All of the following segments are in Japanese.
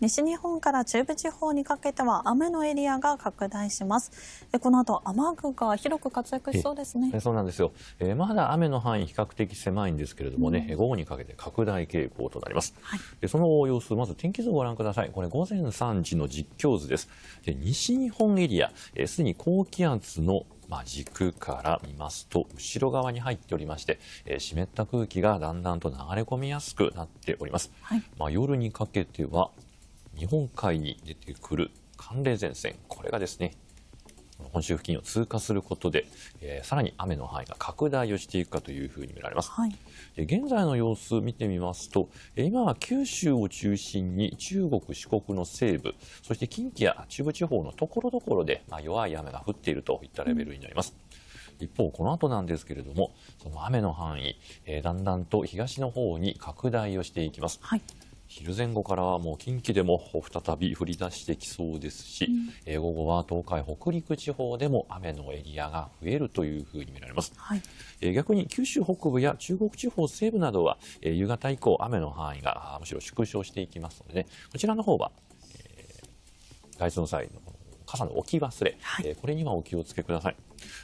西日本から中部地方にかけては雨のエリアが拡大します。でこの後雨具が広く活躍しそうですね。そうなんですよ、えー、まだ雨の範囲比較的狭いんですけれどもね、うん、午後にかけて拡大傾向となります。はい、でその様子まず天気図をご覧ください。これ午前3時の実況図です。で西日本エリアすで、えー、に高気圧のまあ、軸から見ますと、後ろ側に入っておりまして、えー、湿った空気がだんだんと流れ込みやすくなっております。はい、まあ、夜にかけては、日本海に出てくる寒冷前線、これがですね、本州付近を通過することで、えー、さらに雨の範囲が拡大をしていくかというふうに見られます。はい、現在の様子見てみますと、今は九州を中心に中国、四国の西部、そして近畿や中部地方のところどころで、まあ、弱い雨が降っているといったレベルになります。うん一方、この後なんですけれども、その雨の範囲、えー、だんだんと東の方に拡大をしていきます。はい、昼前後からもう近畿でも再び降り出してきそうですし、うん、午後は東海、北陸地方でも雨のエリアが増えるというふうに見られます。はい、逆に九州北部や中国地方西部などは夕方以降、雨の範囲がむしろ縮小していきますので、ね、こちらの方は、えー、外出の際の傘の置き忘れ、はい、これにはお気をつけください。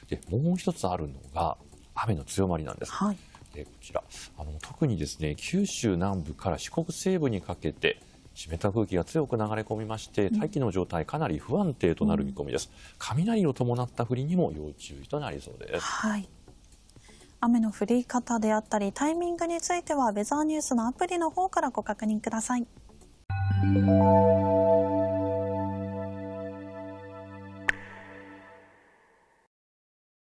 でもう一つあるのが雨の強まりなんです。はいえこちらあの特にですね九州南部から四国西部にかけて湿った空気が強く流れ込みまして大気の状態かなり不安定となる見込みです、雷を伴った降りにも要注意となりそうです、はい、雨の降り方であったりタイミングについてはウェザーニュースのアプリの方からご確認ください